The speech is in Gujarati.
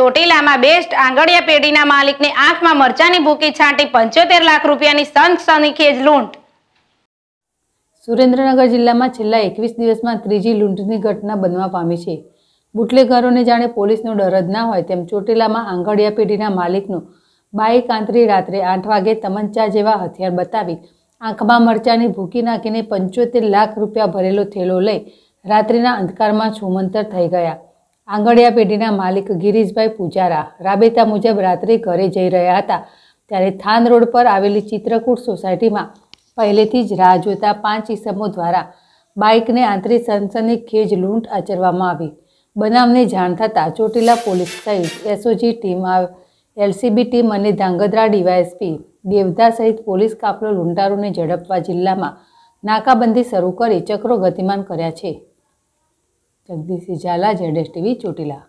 ચોટીલામાં બેસ્ટ આંગળિયા પેઢીના માલિકને આંખમાં મરચાની ભૂકી છાંટી પંચોતેર લાખ રૂપિયાની સનસનીખેજ લૂંટ સુરેન્દ્રનગર જિલ્લામાં છેલ્લા એકવીસ દિવસમાં ત્રીજી લૂંટની ઘટના બનવા પામી છે બુટલેગરોને જાણે પોલીસનો ડર જ ના હોય તેમ ચોટીલામાં આંગળિયા પેઢીના માલિકનો બાઇક આંતરી રાત્રે આઠ વાગે તમંચા જેવા હથિયાર બતાવી આંખમાં મરચાની ભૂકી નાખીને પંચોતેર લાખ રૂપિયા ભરેલો થેલો લઈ રાત્રિના અંધકારમાં છુમંતર થઈ ગયા આંગળિયા પેઢીના માલિક ગિરીશભાઈ પૂજારા રાબેતા મુજબ રાત્રે ઘરે જઈ રહ્યા હતા ત્યારે થાન રોડ પર આવેલી ચિત્રકૂટ સોસાયટીમાં પહેલેથી જ રાહ જોતા પાંચ ઈસમો દ્વારા બાઇકને આંતરિક સનસની ખેજ લૂંટ આચરવામાં આવી બનાવને જાણ થતાં ચોટીલા પોલીસ સહિત એસઓજી ટીમ એલસીબી ટીમ અને ધાંગધ્રા ડીવાયએસપી દેવધા સહિત પોલીસ કાફલો લૂંટારોને ઝડપવા જિલ્લામાં નાકાબંધી શરૂ કરી ચક્રો ગતિમાન કર્યા છે જગદીશ ઝાલા જેડેશ ટીવી ચોટીલા